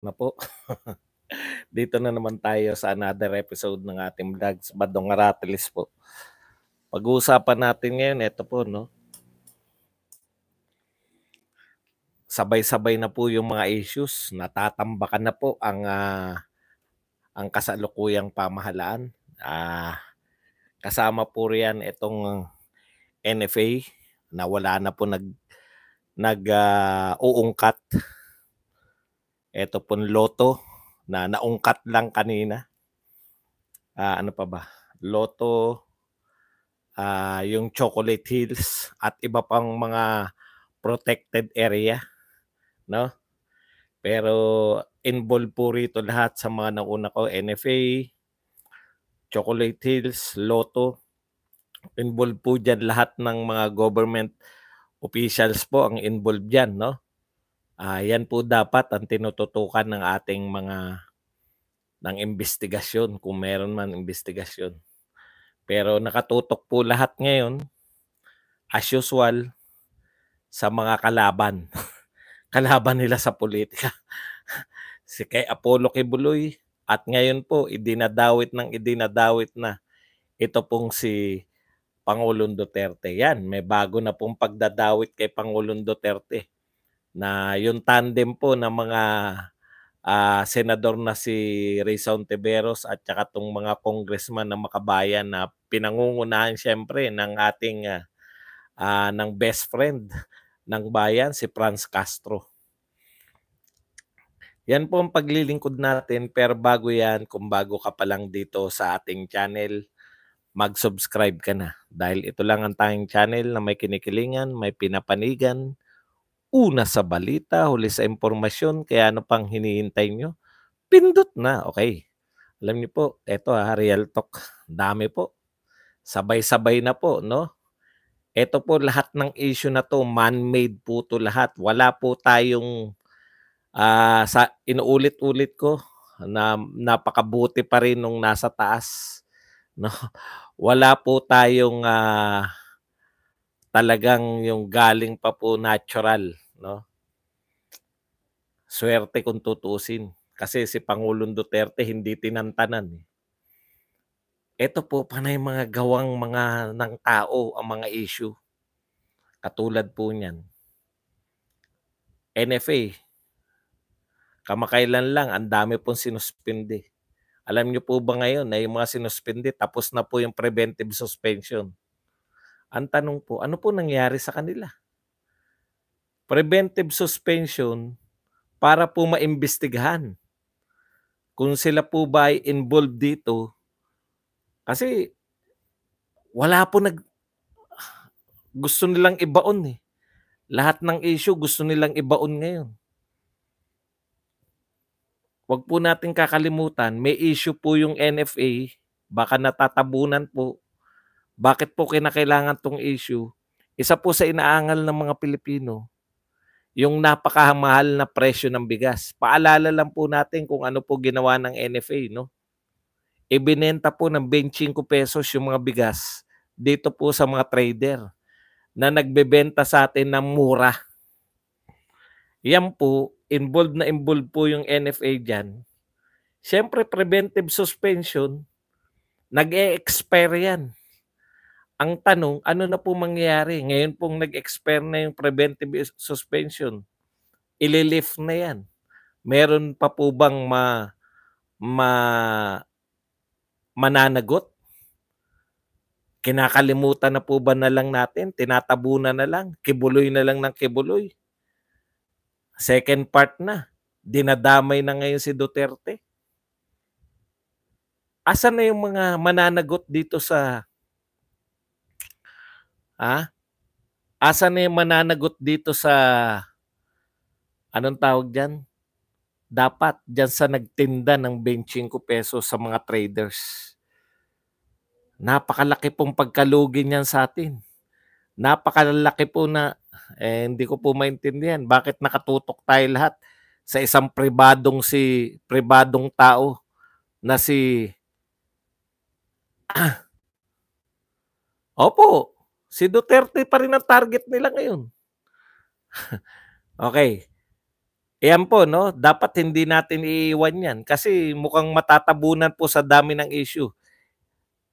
na po. Dito na naman tayo sa another episode ng ating vlogs, Badong Aratilis po. Pag-uusapan natin ngayon, ito po, no? Sabay-sabay na po yung mga issues. Natatambakan na po ang, uh, ang kasalukuyang pamahalaan. Uh, kasama po riyan itong NFA na wala na po nag nag uh, uungkat ito pong loto na naungkat lang kanina. Uh, ano pa ba? Loto, uh, yung Chocolate Hills at iba pang mga protected area. No? Pero involved po rito lahat sa mga nauna ko, NFA, Chocolate Hills, Loto. Involved po dyan lahat ng mga government officials po ang involved dyan, no? Uh, yan po dapat ang tinututukan ng ating mga ng investigasyon kung meron man investigasyon. Pero nakatutok po lahat ngayon as usual sa mga kalaban. kalaban nila sa politika. si kay Apollo Kibuloy at ngayon po idinadawit ng idinadawit na ito pong si Pangulong Duterte. Yan, may bago na pong pagdadawit kay Pangulong Duterte na yung tandem po ng mga uh, senador na si Ray Sontiveros at saka tong mga congressman na makabayan na pinangungunahan siyempre ng ating uh, uh, ng best friend ng bayan si Franz Castro. Yan po ang paglilingkod natin pero bago yan kung bago ka pa lang dito sa ating channel mag-subscribe ka na dahil ito lang ang tanging channel na may kinikilingan, may pinapanigan, una sa balita, huli sa impormasyon, kaya ano pang hinihintay nyo? Pindot na, okay. Alam niyo po, eto ha, real talk, dami po. Sabay-sabay na po, no? Ito po lahat ng issue na to, man-made po to lahat. Wala po tayong uh, sa inuulit-ulit ko na napakabuti pa rin nung nasa taas. No? Wala po tayong uh, talagang yung galing pa po natural, no? Swerte kung tutusin. Kasi si Pangulong Duterte hindi tinantanan. Ito eh. po panay mga gawang mga ng tao ang mga issue. Katulad po niyan. NFA, kamakailan lang, ang dami pong sinuspindi. Alam niyo po ba ngayon na yung mga sinuspindi, tapos na po yung preventive suspension ang tanong po, ano po nangyari sa kanila? Preventive suspension para po maimbestigahan kung sila po ba ay involved dito. Kasi wala po nag gusto nilang ibaon eh. Lahat ng issue gusto nilang ibaon ngayon. Huwag po natin kakalimutan, may issue po yung NFA, baka natatabunan po bakit po kinakailangan tong issue? Isa po sa inaangal ng mga Pilipino, yung napakamahal na presyo ng bigas. Paalala lang po natin kung ano po ginawa ng NFA, no? Ibinenta po ng 25 pesos yung mga bigas dito po sa mga trader na nagbebenta sa atin ng mura. Yan po, involved na involved po yung NFA dyan. Siyempre, preventive suspension, nag-e-expire yan ang tanong, ano na po mangyayari? Ngayon pong nag-expire na yung preventive suspension, ililift na yan. Meron pa po bang ma, ma, mananagot? Kinakalimutan na po ba na lang natin? Tinatabunan na lang? Kibuloy na lang ng kibuloy? Second part na. Dinadamay na ngayon si Duterte. Asan na yung mga mananagot dito sa Ah? Asa na yung mananagot dito sa anong tawag diyan? Dapat diyan sa nagtinda ng 25 peso sa mga traders. Napakalaki pong pagkalugi niyan sa atin. Napakalaki po na eh, hindi ko po maintindihan bakit nakatutok tayo lahat sa isang pribadong si pribadong tao na si Opo, Si Duterte pa rin ang target nila ngayon. okay. Ayan po, no? Dapat hindi natin iiwan yan kasi mukhang matatabunan po sa dami ng issue.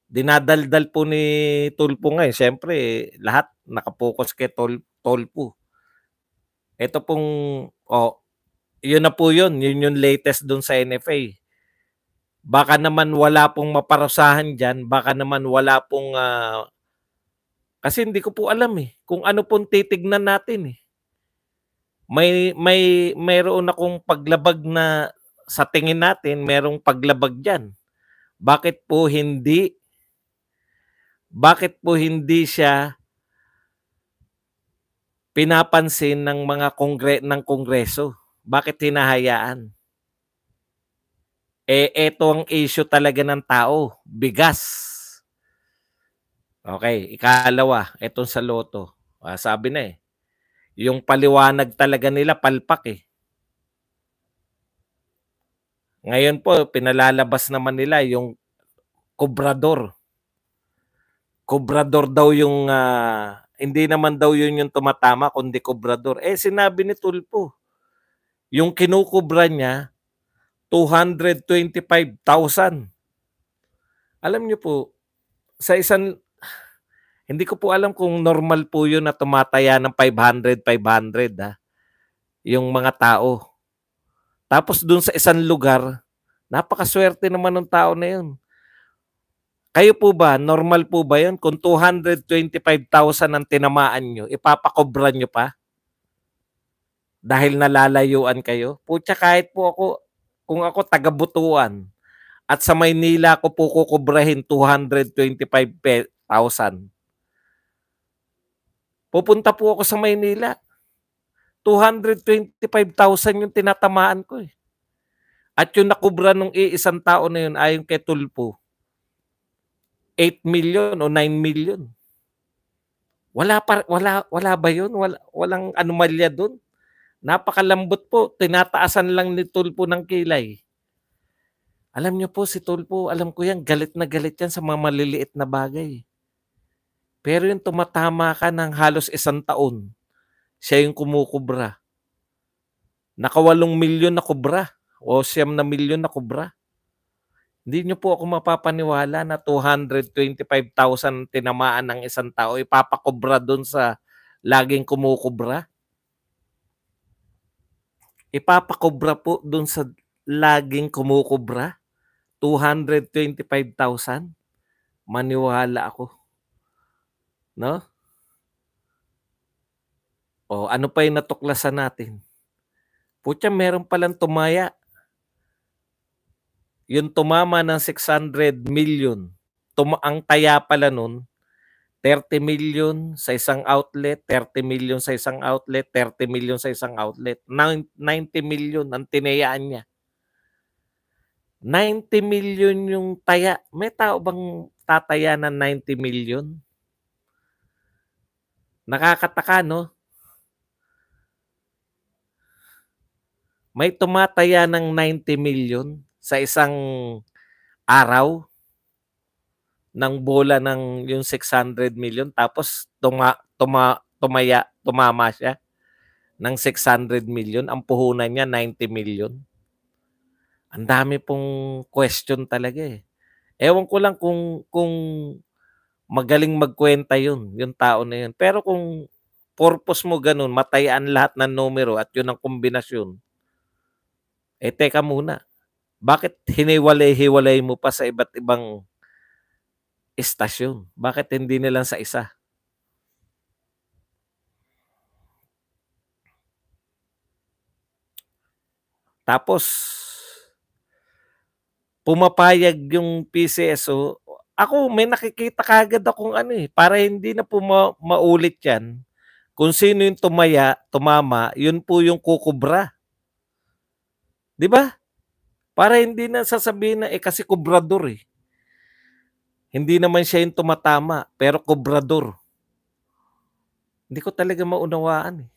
Dinadaldal po ni Tulpo ngayon. Eh. Siyempre, lahat nakapokus kay Tol, Tolpo. Ito pong, oh, yun na po yun. Yun yung latest dun sa NFA. Baka naman wala pong maparusahan dyan. Baka naman wala pong uh, kasi hindi ko po alam eh kung ano pong titignan natin eh. May may mayroon akong paglabag na sa tingin natin merong paglabag diyan. Bakit po hindi bakit po hindi siya pinapansin ng mga kongre ng kongreso? Bakit hinahayaan? Eh, eto ang issue talaga ng tao, bigas Okay, ikalawa, etong sa loto. Ah, sabi na eh. Yung paliwanag talaga nila palpak eh. Ngayon po, pinalalabas naman nila yung kobrador. Kobrador daw yung, uh, hindi naman daw yun yung tumatama, kundi kobrador. Eh, sinabi ni Tulpo, yung kinukubra niya, 225,000. Alam niyo po, sa isang hindi ko po alam kung normal po yun na tumataya ng 500, 500 ha. Yung mga tao. Tapos dun sa isang lugar, napakaswerte naman ng tao na yun. Kayo po ba, normal po ba yun? Kung 225,000 ang tinamaan nyo, ipapakobra nyo pa? Dahil nalalayuan kayo? Putya, kahit po ako, kung ako tagabutuan, at sa Maynila ko po kukubrahin 225,000 Pupunta po ako sa Maynila. 225,000 yung tinatamaan ko eh. At yung nakubra nung iisang tao na yun, ayon kay Tulpo, 8 million o 9 million. Wala pa wala wala ba 'yun? Wala, walang anomalya doon. Napakalambot po, tinataasan lang ni Tulpo ng kilay. Alam niyo po si Tulpo, alam ko 'yan, galit na galit 'yan sa mga maliliit na bagay. Pero yung tumatama ka ng halos isang taon, siya yung kumukubra. Nakawalong milyon na kubra o siyam na milyon na kubra. Hindi nyo po ako mapapaniwala na 225,000 tinamaan ng isang tao ipapakubra doon sa laging kumukubra. Ipapakubra po doon sa laging kumukubra. 225,000. Maniwala ako. No? O oh, ano pa yung natuklasan natin? Putya, meron palang tumaya. Yung tumama ng 600 million, tum- ang taya pala nun, 30 million sa isang outlet, 30 million sa isang outlet, 30 million sa isang outlet, 90 million ang tinayaan niya. 90 million yung taya. May tao bang tataya ng 90 million? Nakakataka, no? May tumataya ng 90 million sa isang araw ng bola ng yung 600 million tapos tuma, tuma, tumaya, tumama siya ng 600 million. Ang puhunan niya, 90 million. Ang dami pong question talaga eh. Ewan ko lang kung, kung magaling magkwenta yun, yung tao na yun. Pero kung purpose mo ganun, matayan lahat ng numero at yun ang kombinasyon, eh teka muna, bakit hiniwalay-hiwalay mo pa sa iba't ibang estasyon? Bakit hindi nilang sa isa? Tapos, pumapayag yung PCSO ako, may nakikita kagad akong ano eh, para hindi na po ma- maulit yan. Kung sino yung tumaya, tumama, yun po yung kukubra. Di ba? Para hindi na sasabihin na, eh kasi kubrador eh. Hindi naman siya yung tumatama, pero kubrador. Hindi ko talaga maunawaan eh.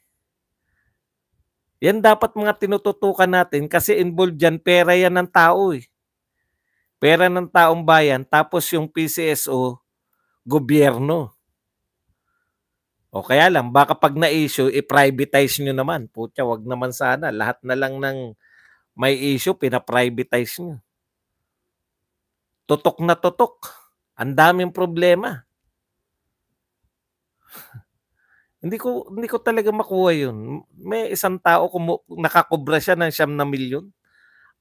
Yan dapat mga tinututukan natin kasi involved yan, pera yan ng tao eh pera ng taong bayan, tapos yung PCSO, gobyerno. O kaya lang, baka pag na-issue, i-privatize nyo naman. Putya, wag naman sana. Lahat na lang ng may issue, pinaprivatize nyo. Tutok na tutok. Ang daming problema. hindi ko hindi ko talaga makuha yun. May isang tao kumu- nakakobra siya ng siyam na milyon.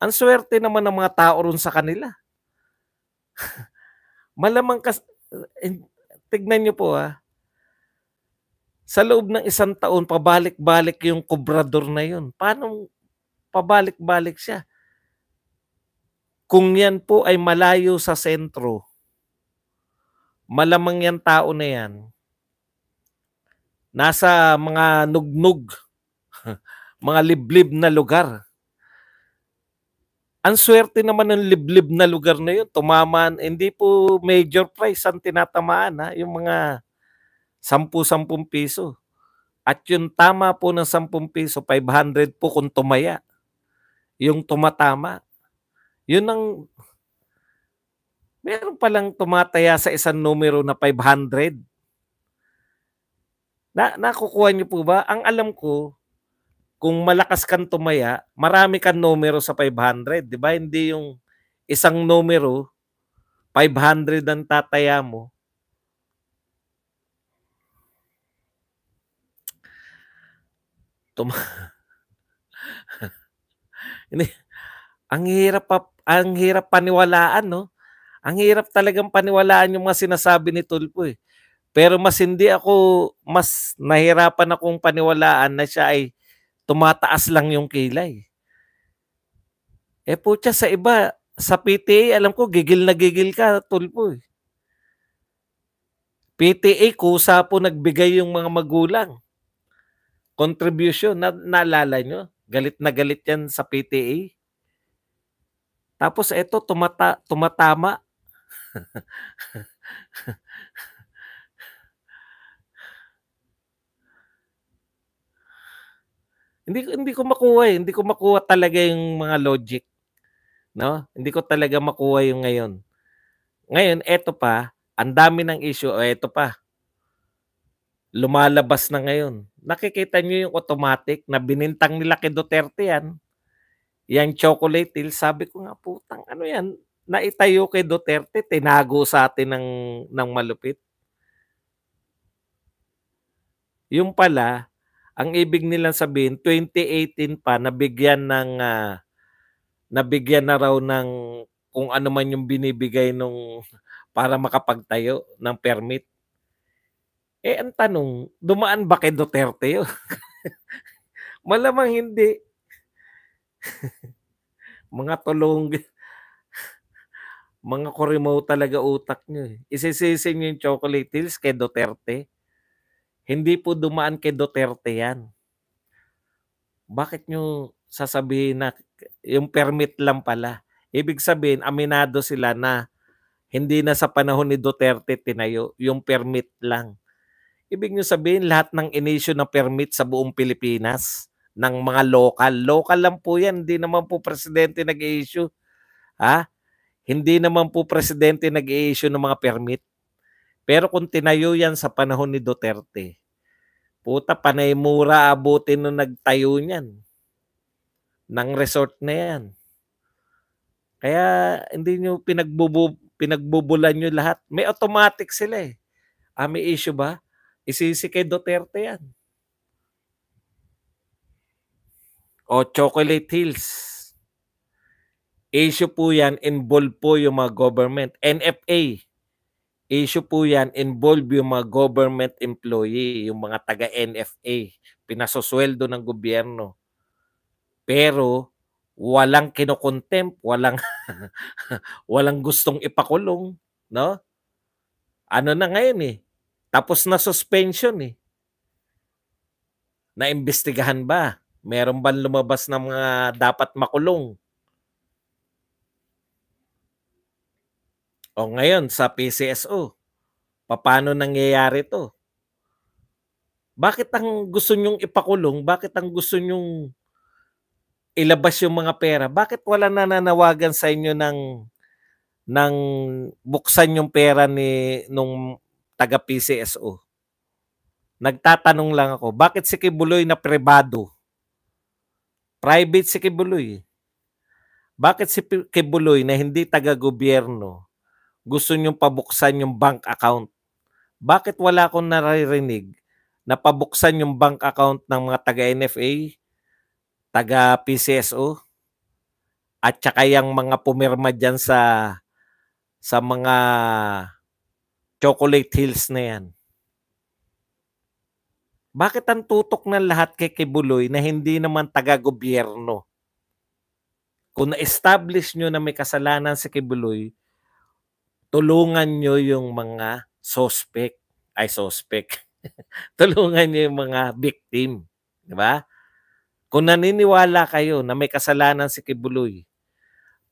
Ang swerte naman ng mga tao ron sa kanila. Malamang kas... Eh, tignan niyo po ha. Sa loob ng isang taon, pabalik-balik yung kobrador na yun. Paano pabalik-balik siya? Kung yan po ay malayo sa sentro, malamang yan tao na yan, nasa mga nugnug, mga liblib na lugar ang swerte naman ng liblib na lugar na yun, tumaman, hindi po major price ang tinatamaan, ha? yung mga 10-10 piso. At yung tama po ng 10 piso, 500 po kung tumaya. Yung tumatama. Yun ang... Meron palang tumataya sa isang numero na 500. Na, nakukuha niyo po ba? Ang alam ko, kung malakas kang tumaya, marami kang numero sa 500, 'di ba? Hindi yung isang numero 500 ang tataya mo. Tuma Ini ang hirap pa, ang hirap paniwalaan, no? Ang hirap talagang paniwalaan yung mga sinasabi ni Tulpo eh. Pero mas hindi ako, mas nahirapan akong paniwalaan na siya ay Tumataas lang yung kilay. Eh putya, sa iba, sa PTA, alam ko, gigil na gigil ka, tulpo eh. PTA, kusa po nagbigay yung mga magulang. Contribution, na, naalala nyo? Galit na galit yan sa PTA. Tapos ito, tumata, tumatama. Hindi hindi ko makuha eh. Hindi ko makuha talaga yung mga logic. No? Hindi ko talaga makuha yung ngayon. Ngayon, eto pa, ang dami ng issue, o eto pa. Lumalabas na ngayon. Nakikita niyo yung automatic na binintang nila kay Duterte yan. Yang chocolate till, sabi ko nga, putang ano yan, naitayo kay Duterte, tinago sa atin ng, ng malupit. Yung pala, ang ibig nilang sabihin, 2018 pa nabigyan ng uh, nabigyan na raw ng kung ano man yung binibigay nung para makapagtayo ng permit. Eh ang tanong, dumaan ba kay Duterte yun? Malamang hindi. mga tulong mga kurimo talaga utak nyo. Eh. Isisisi nyo yung chocolate hills kay Duterte. Hindi po dumaan kay Duterte yan. Bakit nyo sasabihin na yung permit lang pala? Ibig sabihin, aminado sila na hindi na sa panahon ni Duterte tinayo, yung permit lang. Ibig nyo sabihin, lahat ng inisyo na permit sa buong Pilipinas ng mga local. Local lang po yan. Hindi naman po presidente nag-i-issue. Ha? Hindi naman po presidente nag-i-issue ng mga permit. Pero kung tinayo yan sa panahon ni Duterte, Puta, panay mura abutin nung nagtayo niyan. Nang resort na yan. Kaya hindi nyo pinagbubu pinagbubulan nyo lahat. May automatic sila eh. Ah, may issue ba? Isisi kay Duterte yan. O Chocolate Hills. Issue po yan, involved po yung mga government. NFA issue po yan involve yung mga government employee, yung mga taga-NFA, pinasosweldo ng gobyerno. Pero walang kinokontempt, walang walang gustong ipakulong, no? Ano na ngayon eh? Tapos na suspension eh. Naimbestigahan ba? Meron ba lumabas na mga dapat makulong? O ngayon sa PCSO, paano nangyayari to? Bakit ang gusto nyong ipakulong? Bakit ang gusto nyong ilabas yung mga pera? Bakit wala nananawagan sa inyo ng ng buksan yung pera ni nung taga PCSO? Nagtatanong lang ako, bakit si Kibuloy na privado? Private si Kibuloy. Bakit si Kibuloy na hindi taga-gobyerno gusto nyong pabuksan yung bank account. Bakit wala akong naririnig na pabuksan yung bank account ng mga taga-NFA, taga-PCSO, at saka yung mga pumirma dyan sa, sa mga chocolate hills na yan. Bakit ang tutok ng lahat kay Kibuloy na hindi naman taga-gobyerno? Kung na-establish nyo na may kasalanan si Kibuloy, tulungan nyo yung mga suspect. Ay, suspect. tulungan nyo yung mga victim. Di ba? Kung naniniwala kayo na may kasalanan si Kibuloy,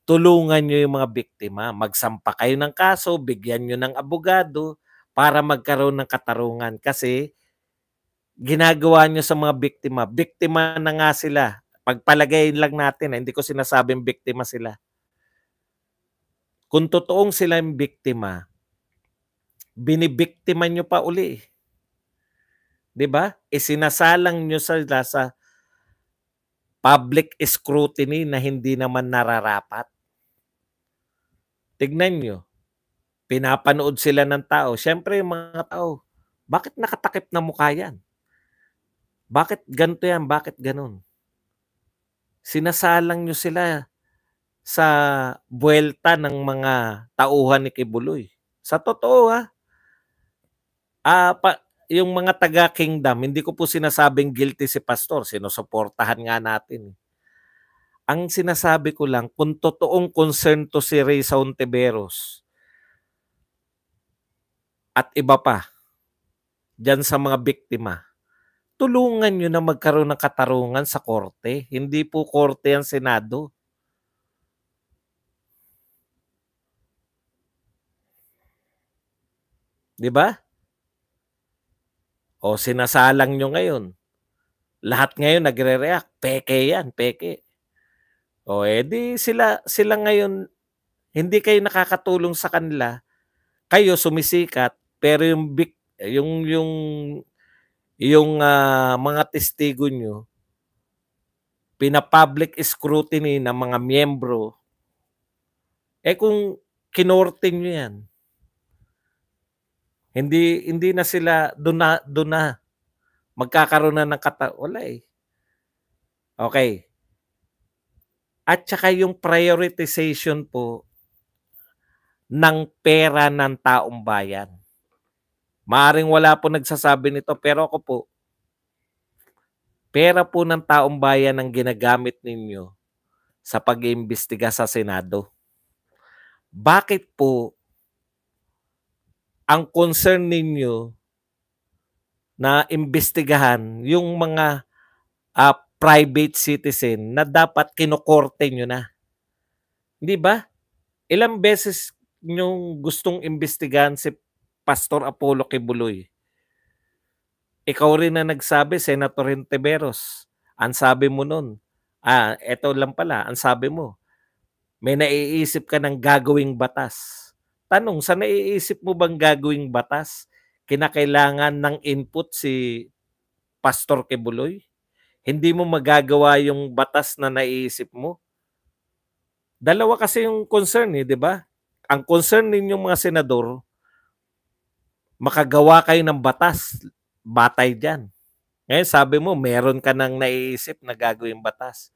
tulungan nyo yung mga biktima. Magsampa kayo ng kaso, bigyan nyo ng abogado para magkaroon ng katarungan. Kasi ginagawa nyo sa mga biktima, biktima na nga sila. Pagpalagayin lang natin, eh, hindi ko sinasabing biktima sila kung totoong sila yung biktima, binibiktima nyo pa uli. Di ba? E sinasalang nyo sila sa public scrutiny na hindi naman nararapat. Tignan nyo, pinapanood sila ng tao. Siyempre, yung mga tao, bakit nakatakip na mukha yan? Bakit ganito yan? Bakit ganun? Sinasalang nyo sila sa buwelta ng mga tauhan ni Kibuloy. Sa totoo ha, Ah, pa, yung mga taga-kingdom, hindi ko po sinasabing guilty si pastor, sinusuportahan nga natin. Eh. Ang sinasabi ko lang, kung totoong concern to si Ray Sauntiveros at iba pa, dyan sa mga biktima, tulungan nyo na magkaroon ng katarungan sa korte. Hindi po korte ang Senado. Di ba? O sinasalang nyo ngayon. Lahat ngayon nagre-react. Peke yan, peke. O edi eh, sila, sila ngayon, hindi kayo nakakatulong sa kanila. Kayo sumisikat, pero yung big, yung yung yung uh, mga testigo nyo pina-public scrutiny ng mga miyembro eh kung kinortin nyo yan hindi hindi na sila doon na doon na magkakaroon na ng kata wala eh. Okay. At saka yung prioritization po ng pera ng taong bayan. Maaring wala po nagsasabi nito pero ako po pera po ng taong bayan ang ginagamit ninyo sa pag-iimbestiga sa Senado. Bakit po ang concern ninyo na imbestigahan yung mga uh, private citizen na dapat kinokorte nyo na. Di ba? Ilang beses yung gustong imbestigahan si Pastor Apollo Kibuloy. Ikaw rin na nagsabi, Senator Renteveros. Ang sabi mo nun, ah, eto lang pala, ang sabi mo, may naiisip ka ng gagawing batas Tanong, sa naiisip mo bang gagawing batas? Kinakailangan ng input si Pastor Kebuloy? Hindi mo magagawa yung batas na naiisip mo? Dalawa kasi yung concern eh, di ba? Ang concern ninyong mga senador, makagawa kayo ng batas, batay dyan. Ngayon sabi mo, meron ka nang naiisip na gagawin batas.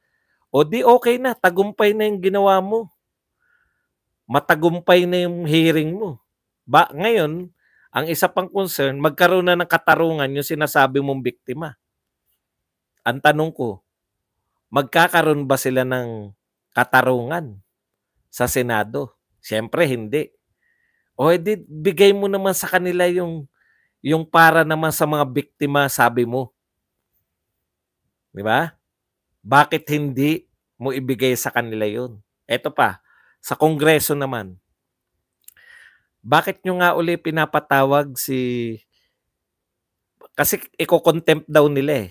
O di okay na, tagumpay na yung ginawa mo matagumpay na yung hearing mo. Ba, ngayon, ang isa pang concern, magkaroon na ng katarungan yung sinasabi mong biktima. Ang tanong ko, magkakaroon ba sila ng katarungan sa Senado? Siyempre, hindi. O edi, bigay mo naman sa kanila yung, yung para naman sa mga biktima, sabi mo. Di ba? Bakit hindi mo ibigay sa kanila yun? Ito pa, sa Kongreso naman, bakit nyo nga uli pinapatawag si... Kasi iko daw nila eh.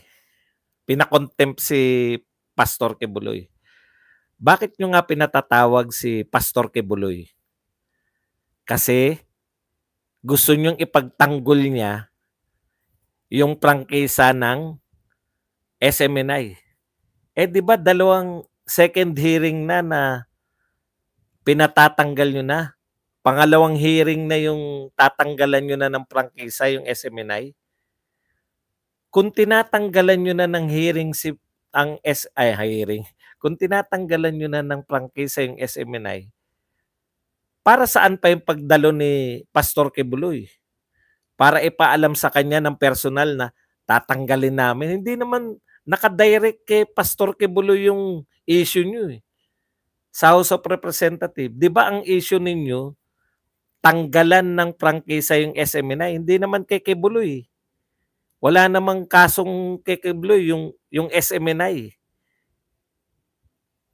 Pinakontempt si Pastor Kebuloy. Bakit nyo nga pinatatawag si Pastor Kebuloy? Kasi gusto nyong ipagtanggol niya yung prangkisa ng SMNI. Eh di ba dalawang second hearing na na Pinatatanggal nyo na. Pangalawang hearing na yung tatanggalan nyo na ng prangkisa, yung SMNI. Kung tinatanggalan nyo na ng hearing si ang S ay hiring. Kung tinatanggalan nyo na ng prangkisa yung SMNI, para saan pa yung pagdalo ni Pastor Kibuloy? Para ipaalam sa kanya ng personal na tatanggalin namin. Hindi naman nakadirect kay Pastor Kibuloy yung issue nyo eh sa House of Representative, di ba ang issue ninyo, tanggalan ng prangkisa yung SMNI? E hindi naman kay Kebuloy. Wala namang kasong kay yung, yung SMNI. E eh.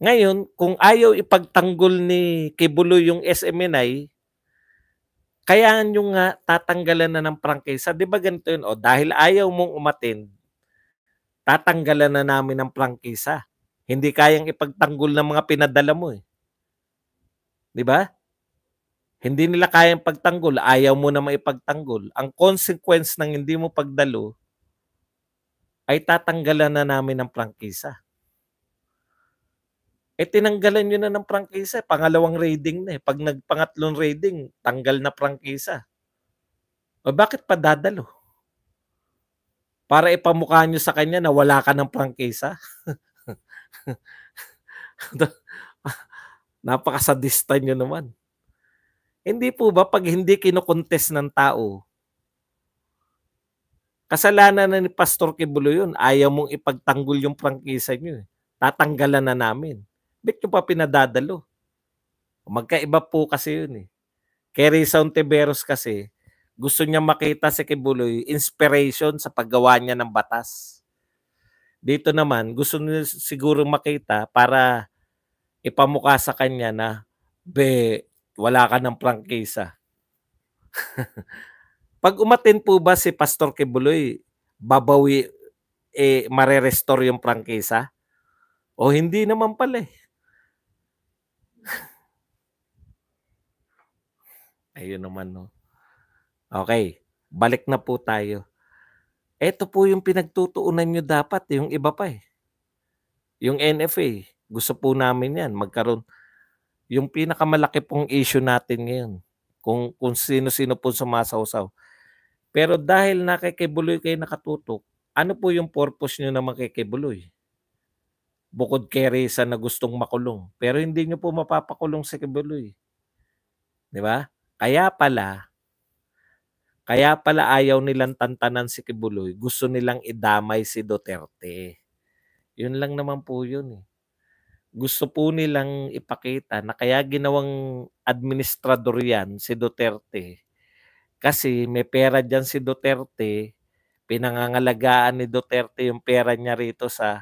Ngayon, kung ayaw ipagtanggol ni Kebuloy yung SMNI, e eh, kaya nyo nga tatanggalan na ng prangkisa. Di ba ganito yun? O, dahil ayaw mong umatend, tatanggalan na namin ng prangkisa. Hindi kayang ipagtanggol ng mga pinadala mo eh. 'Di ba? Hindi nila kayang pagtanggol, ayaw mo na maipagtanggol. Ang consequence ng hindi mo pagdalo ay tatanggalan na namin ng prangkisa. E tinanggalan nyo na ng prangkisa. Pangalawang rating na eh. Pag nagpangatlong rating, tanggal na prangkisa. O bakit pa dadalo? Para ipamukha nyo sa kanya na wala ka ng prangkisa? napaka Napakasadista nyo naman. Hindi po ba pag hindi kinokontes ng tao, kasalanan na ni Pastor Kibulo yun. Ayaw mong ipagtanggol yung prangkisa nyo. Eh. Tatanggalan na namin. Bakit nyo pa pinadadalo? Magkaiba po kasi yun eh. Kerry Rizal kasi, gusto niya makita si Kibuloy inspiration sa paggawa niya ng batas. Dito naman, gusto nila siguro makita para ipamukha sa kanya na, be, wala ka ng prangkisa. Pag umatin po ba si Pastor Kibuloy, babawi, eh, marerestore yung prangkisa? O hindi naman pala eh. Ayun naman no. Okay, balik na po tayo. Ito po yung pinagtutuunan nyo dapat, yung iba pa eh. Yung NFA, gusto po namin yan, magkaroon. Yung pinakamalaki pong issue natin ngayon, kung, kung sino-sino po sumasawsaw. Pero dahil nakikibuloy kayo nakatutok, ano po yung purpose nyo na makikibuloy? Bukod kay Reza na gustong makulong. Pero hindi nyo po mapapakulong si Kibuloy. Di ba? Kaya pala, kaya pala ayaw nilang tantanan si Kibuloy. Gusto nilang idamay si Duterte. Yun lang naman po yun eh. Gusto po nilang ipakita na kaya ginawang administrador yan si Duterte. Kasi may pera dyan si Duterte. Pinangangalagaan ni Duterte yung pera niya rito sa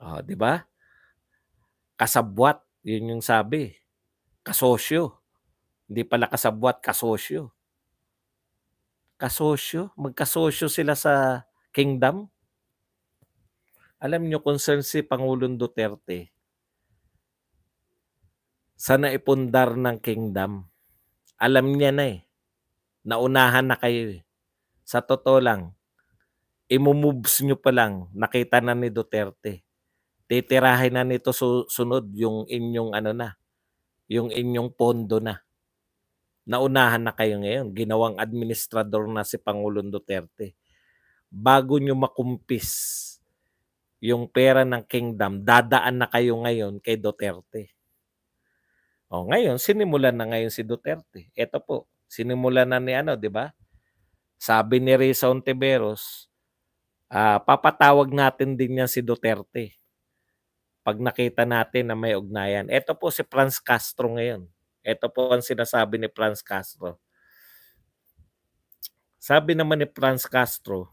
oh, di ba? Kasabwat, yun yung sabi. Kasosyo. Hindi pala kasabwat, kasosyo kasosyo, magkasosyo sila sa kingdom. Alam nyo, concern si Pangulong Duterte sa naipundar ng kingdom. Alam niya na eh. Naunahan na kayo eh. Sa totoo lang, imumoves nyo pa lang, nakita na ni Duterte. Titirahin na nito su- sunod yung inyong ano na, yung inyong pondo na naunahan na kayo ngayon. Ginawang administrador na si Pangulong Duterte. Bago nyo makumpis yung pera ng kingdom, dadaan na kayo ngayon kay Duterte. O ngayon, sinimulan na ngayon si Duterte. Ito po, sinimulan na ni ano, di ba? Sabi ni Risa Ontiveros, uh, papatawag natin din yan si Duterte pag nakita natin na may ugnayan. Ito po si Franz Castro ngayon. Ito po ang sinasabi ni Franz Castro. Sabi naman ni Franz Castro,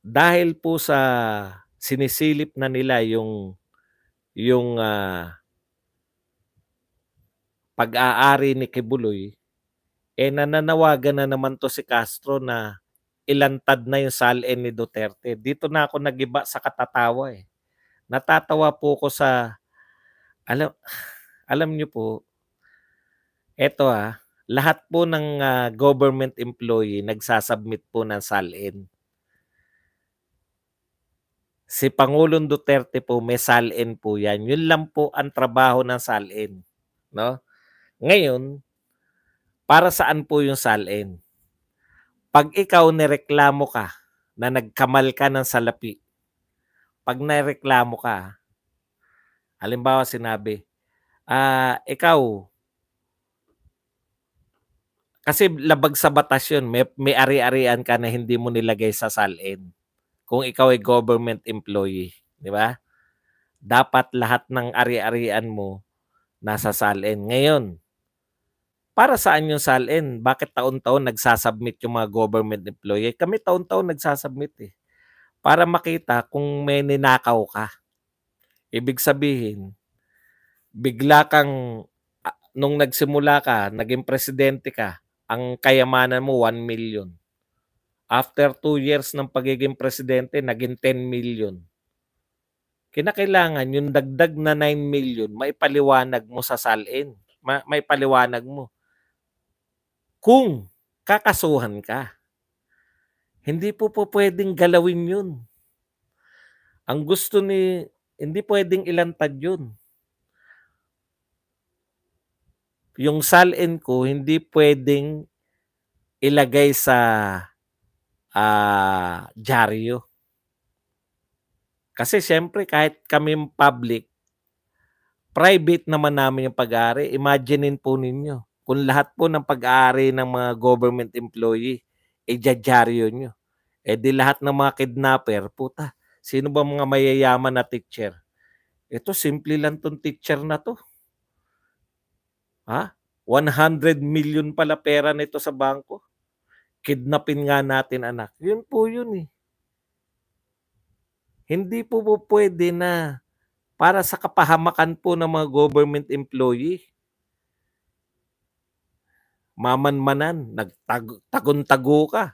dahil po sa sinisilip na nila yung yung uh, pag-aari ni Kibuloy, eh nananawagan na naman to si Castro na ilantad na yung salin ni Duterte. Dito na ako nagiba sa katatawa eh. Natatawa po ko sa alam, alam nyo po, eto ah, lahat po ng uh, government employee nagsasubmit po ng SALN. Si Pangulong Duterte po may SALN po yan. Yun lang po ang trabaho ng SALN. No? Ngayon, para saan po yung SALN? Pag ikaw nireklamo ka na nagkamal ka ng salapi, pag nareklamo ka, Halimbawa sinabi, ah, uh, ikaw, kasi labag sa batas yun, may, may ari-arian ka na hindi mo nilagay sa salin. Kung ikaw ay government employee, di ba? Dapat lahat ng ari-arian mo nasa salin. Ngayon, para saan yung salin? Bakit taon-taon nagsasubmit yung mga government employee? Kami taon-taon nagsasubmit eh. Para makita kung may ninakaw ka. Ibig sabihin, bigla kang ah, nung nagsimula ka, naging presidente ka, ang kayamanan mo 1 million. After 2 years ng pagiging presidente, naging 10 million. Kinakailangan yung dagdag na 9 million, may paliwanag mo sa salin. Ma- may paliwanag mo. Kung kakasuhan ka, hindi po po pwedeng galawin yun. Ang gusto ni hindi pwedeng ilantad yun. Yung salin ko, hindi pwedeng ilagay sa uh, dyaryo. Kasi siyempre kahit kami public, private naman namin yung pag-aari. Imaginein po ninyo kung lahat po ng pag-aari ng mga government employee, e eh, jadyaryo nyo. E eh, di lahat ng mga kidnapper, puta, Sino ba mga mayayaman na teacher? Ito, simple lang tong teacher na to. Ha? 100 million pala pera nito sa bangko. Kidnapin nga natin anak. Yun po yun eh. Hindi po po pwede na para sa kapahamakan po ng mga government employee. Mamanmanan, nagtago-tago ka.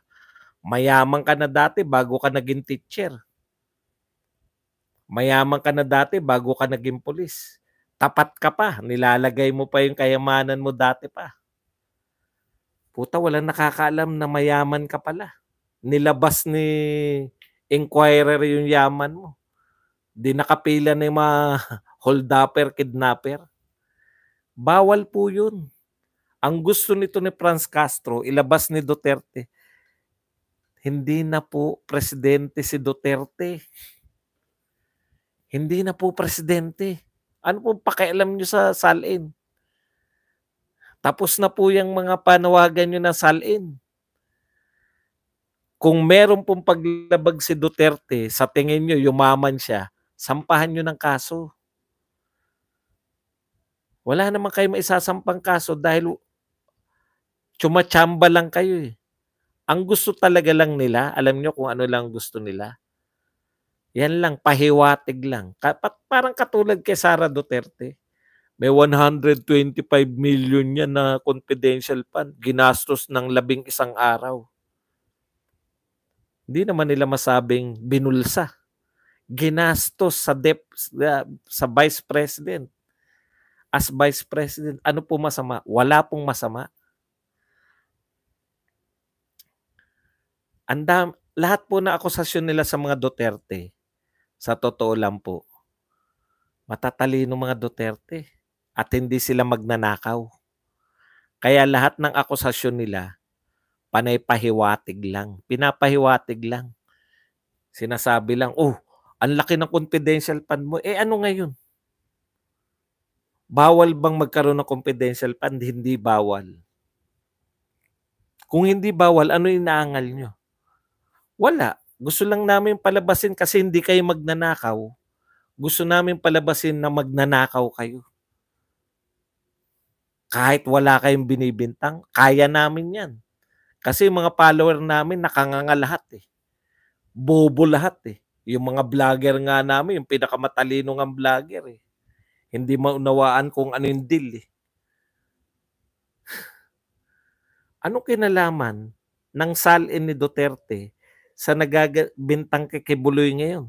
Mayaman ka na dati bago ka naging teacher. Mayaman ka na dati bago ka naging pulis. Tapat ka pa. Nilalagay mo pa yung kayamanan mo dati pa. Puta, walang nakakaalam na mayaman ka pala. Nilabas ni inquirer yung yaman mo. Di nakapila na yung mga holdupper, kidnapper. Bawal po yun. Ang gusto nito ni Franz Castro, ilabas ni Duterte, hindi na po presidente si Duterte. Hindi na po presidente. Ano po pakialam nyo sa salin? Tapos na po yung mga panawagan nyo na salin. Kung meron pong paglabag si Duterte, sa tingin nyo yumaman siya, sampahan nyo ng kaso. Wala naman kayo maisasampang kaso dahil chumachamba lang kayo eh. Ang gusto talaga lang nila, alam nyo kung ano lang gusto nila, yan lang, pahiwatig lang. parang katulad kay Sara Duterte. May 125 million yan na confidential fund. Ginastos ng labing isang araw. Hindi naman nila masabing binulsa. Ginastos sa, dep, sa vice president. As vice president, ano po masama? Wala pong masama. Andam, lahat po na akusasyon nila sa mga Duterte, sa totoo lang po, matatalino mga Duterte at hindi sila magnanakaw. Kaya lahat ng akusasyon nila, panay pahiwatig lang. Pinapahiwatig lang. Sinasabi lang, oh, ang laki ng confidential fund mo. Eh ano ngayon? Bawal bang magkaroon ng confidential fund? Hindi bawal. Kung hindi bawal, ano inaangal nyo? Wala. Gusto lang namin palabasin kasi hindi kayo magnanakaw. Gusto namin palabasin na magnanakaw kayo. Kahit wala kayong binibintang, kaya namin yan. Kasi yung mga follower namin nakanganga lahat eh. Bobo lahat eh. Yung mga vlogger nga namin, yung pinakamatalino ng vlogger eh. Hindi maunawaan kung ano yung deal eh. Anong kinalaman ng SALN ni Duterte sa nagagabintang kikibuloy ngayon.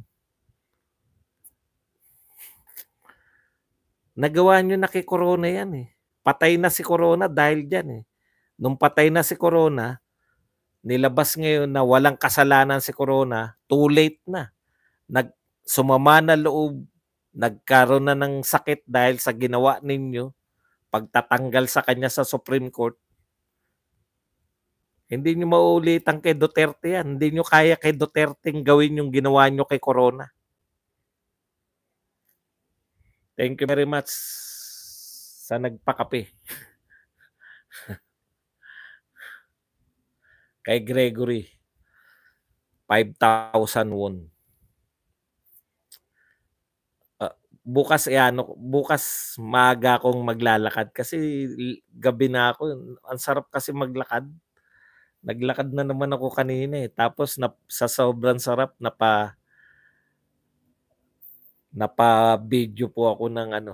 Nagawa nyo na kay Corona yan eh. Patay na si Corona dahil dyan eh. Nung patay na si Corona, nilabas ngayon na walang kasalanan si Corona, too late na. Nag, sumama na loob, nagkaroon na ng sakit dahil sa ginawa ninyo, pagtatanggal sa kanya sa Supreme Court, hindi nyo ang kay Duterte yan. Hindi nyo kaya kay Duterte gawin yung ginawa nyo kay Corona. Thank you very much sa nagpakape. kay Gregory, 5,000 won. Uh, bukas eh, ano, bukas maga akong maglalakad kasi gabi na ako. Ang sarap kasi maglakad naglakad na naman ako kanina eh. Tapos na, sa sobrang sarap na pa napa-video po ako ng ano.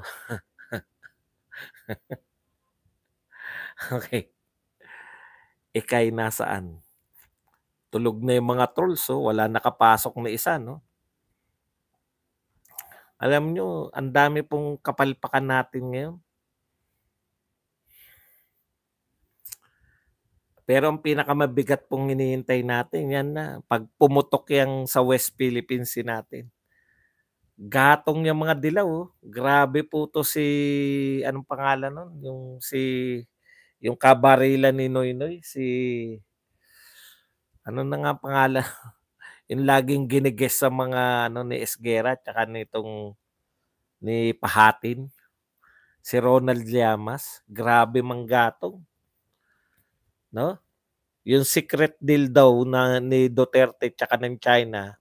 okay. Ikay nasaan? Tulog na yung mga trolls, so oh. wala nakapasok na isa, no? Alam nyo, ang dami pong kapalpakan natin ngayon. Pero ang pinakamabigat pong hinihintay natin, yan na. Pag pumutok yang sa West Philippines natin. Gatong yung mga dilaw. Oh. Grabe po to si, anong pangalan nun? Yung si, yung kabarila ni Noynoy. Si, ano na nga pangalan? yung laging giniges sa mga ano ni Esguera tsaka nitong ni Pahatin si Ronald Llamas grabe mang gatong no? Yung secret deal daw na ni Duterte tsaka ng China,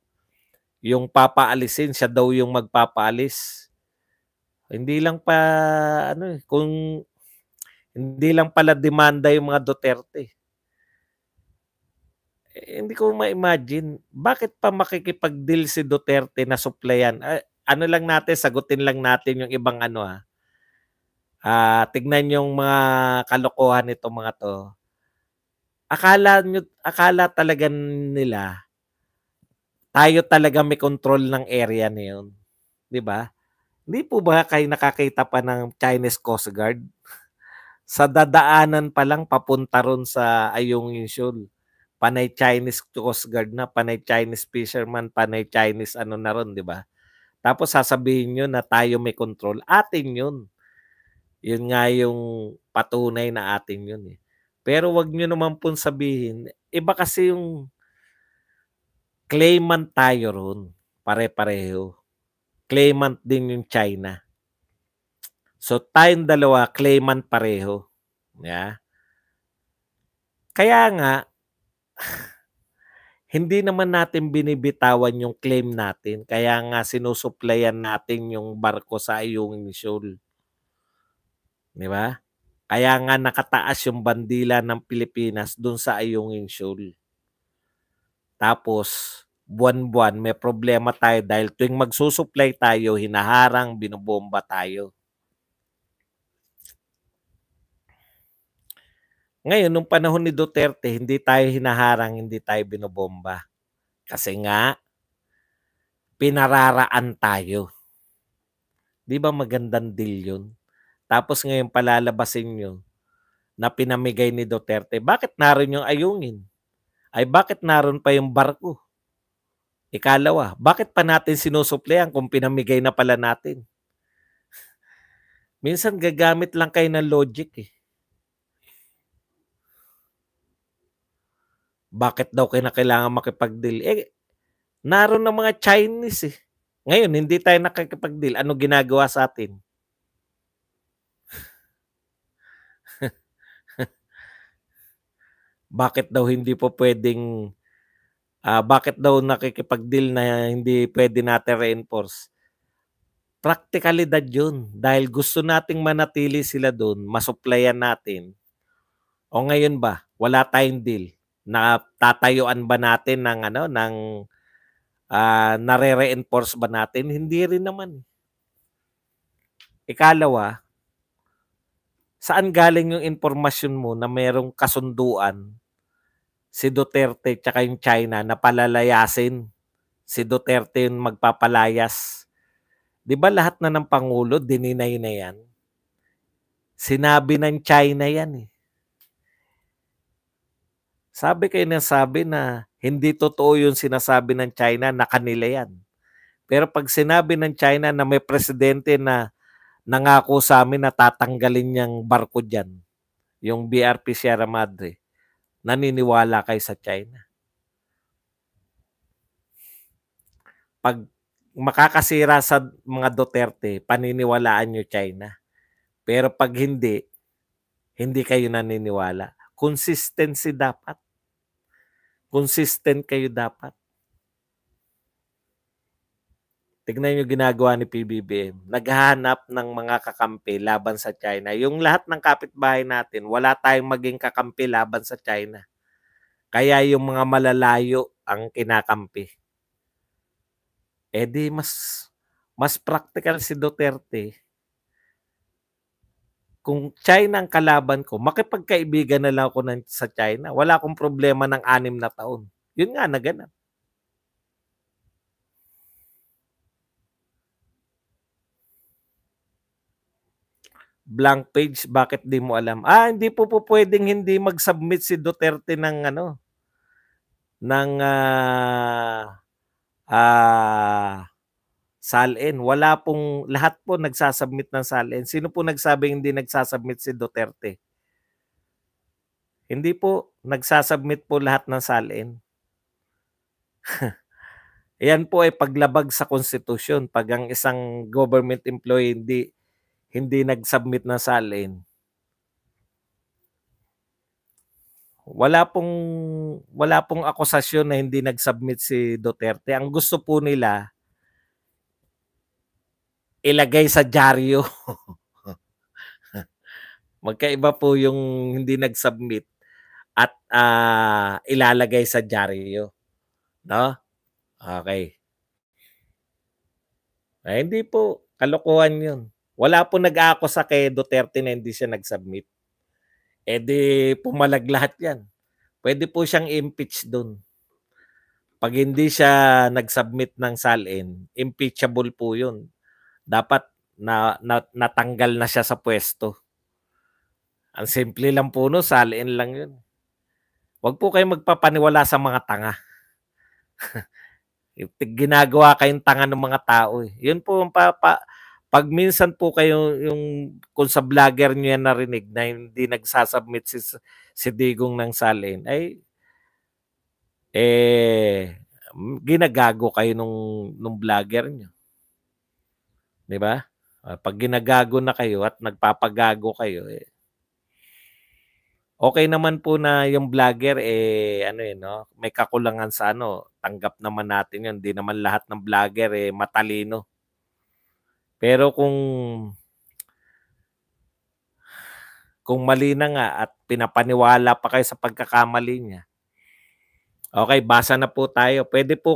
yung papaalisin, siya daw yung magpapaalis. Hindi lang pa, ano, eh, kung hindi lang pala demanda yung mga Duterte. Eh, hindi ko ma-imagine, bakit pa makikipag-deal si Duterte na suplayan? Ah, ano lang natin, sagutin lang natin yung ibang ano ah. Ah, tignan yung mga kalokohan nito mga to akala nyo, akala talaga nila tayo talaga may control ng area na yun. 'Di ba? Hindi po ba kayo nakakita pa ng Chinese Coast Guard? sa dadaanan pa lang papunta ron sa Ayong Insul. Panay Chinese Coast Guard na, panay Chinese fisherman, panay Chinese ano na ron, di ba? Tapos sasabihin nyo na tayo may control. Atin yun. Yun nga yung patunay na atin yun. Eh. Pero wag nyo naman pong sabihin, iba kasi yung claimant tayo ron. Pare-pareho. Claimant din yung China. So tayong dalawa, claimant pareho. Yeah. Kaya nga, hindi naman natin binibitawan yung claim natin. Kaya nga sinusuplayan natin yung barko sa iyong initial. Di ba? Kaya nga nakataas yung bandila ng Pilipinas dun sa Ayungin Shoal. Tapos, buwan-buwan may problema tayo dahil tuwing magsusupply tayo, hinaharang, binubomba tayo. Ngayon, nung panahon ni Duterte, hindi tayo hinaharang, hindi tayo binobomba. Kasi nga, pinararaan tayo. Di ba magandang deal yun? Tapos ngayon palalabasin nyo na pinamigay ni Duterte, bakit naroon yung ayungin? Ay bakit naroon pa yung barko? Ikalawa, bakit pa natin sinusuplayan kung pinamigay na pala natin? Minsan gagamit lang kayo ng logic eh. Bakit daw kayo na kailangan makipag-deal? Eh, naroon ng mga Chinese eh. Ngayon, hindi tayo nakikipag-deal. Ano ginagawa sa atin? bakit daw hindi po pwedeng uh, bakit daw nakikipag-deal na hindi pwede natin reinforce. Praktikalidad yun. Dahil gusto nating manatili sila doon, masuplayan natin. O ngayon ba, wala tayong deal. Na tatayuan ba natin ng ano, ng uh, nare-reinforce ba natin? Hindi rin naman. Eh. Ikalawa, saan galing yung impormasyon mo na mayroong kasunduan si Duterte tsaka yung China na palalayasin. Si Duterte yung magpapalayas. Di ba lahat na ng Pangulo, dininay na yan? Sinabi ng China yan eh. Sabi kayo na sabi na hindi totoo yung sinasabi ng China na kanila yan. Pero pag sinabi ng China na may presidente na nangako sa amin na tatanggalin niyang barko dyan, yung BRP Sierra Madre, naniniwala kay sa China. Pag makakasira sa mga Duterte, paniniwalaan nyo China. Pero pag hindi, hindi kayo naniniwala. Consistency dapat. Consistent kayo dapat. Tignan yung ginagawa ni PBBM. Naghahanap ng mga kakampi laban sa China. Yung lahat ng kapitbahay natin, wala tayong maging kakampi laban sa China. Kaya yung mga malalayo ang kinakampi. Eh di mas mas practical si Duterte. Kung China ang kalaban ko, makipagkaibigan na lang ako ng, sa China. Wala akong problema ng anim na taon. Yun nga, naganap. blank page, bakit di mo alam? Ah, hindi po po pwedeng hindi mag-submit si Duterte ng ano, ng uh, ah, uh, ah, SALN. Wala pong, lahat po nagsasubmit ng salin. Sino po nagsabing hindi nagsasubmit si Duterte? Hindi po, nagsasubmit po lahat ng salin. Ayan po ay paglabag sa konstitusyon pag ang isang government employee hindi hindi nag-submit ng salin, wala pong wala pong akusasyon na hindi nag-submit si Duterte. Ang gusto po nila ilagay sa dyaryo. Magkaiba po yung hindi nag-submit at uh, ilalagay sa dyaryo. No? Okay. Eh, hindi po kalokohan 'yun. Wala po nag-ako sa kay Duterte na hindi siya nag-submit. E di pumalag lahat yan. Pwede po siyang impeach doon. Pag hindi siya nag-submit ng salin, impeachable po yun. Dapat na, na, natanggal na siya sa pwesto. Ang simple lang po no, salin lang yun. Huwag po kayo magpapaniwala sa mga tanga. ginagawa kayong tanga ng mga tao. Eh. Yun po ang pa, pa, pag minsan po kayo yung kung sa vlogger niyo yan narinig na hindi nagsasubmit si, si Digong ng salin, ay eh ginagago kayo nung nung vlogger niyo. 'Di ba? Ah, pag ginagago na kayo at nagpapagago kayo eh okay naman po na yung vlogger eh ano eh no, may kakulangan sa ano, tanggap naman natin 'yun. Hindi naman lahat ng vlogger eh matalino. Pero kung kung mali na nga at pinapaniwala pa kayo sa pagkakamali niya. Okay, basa na po tayo. Pwede po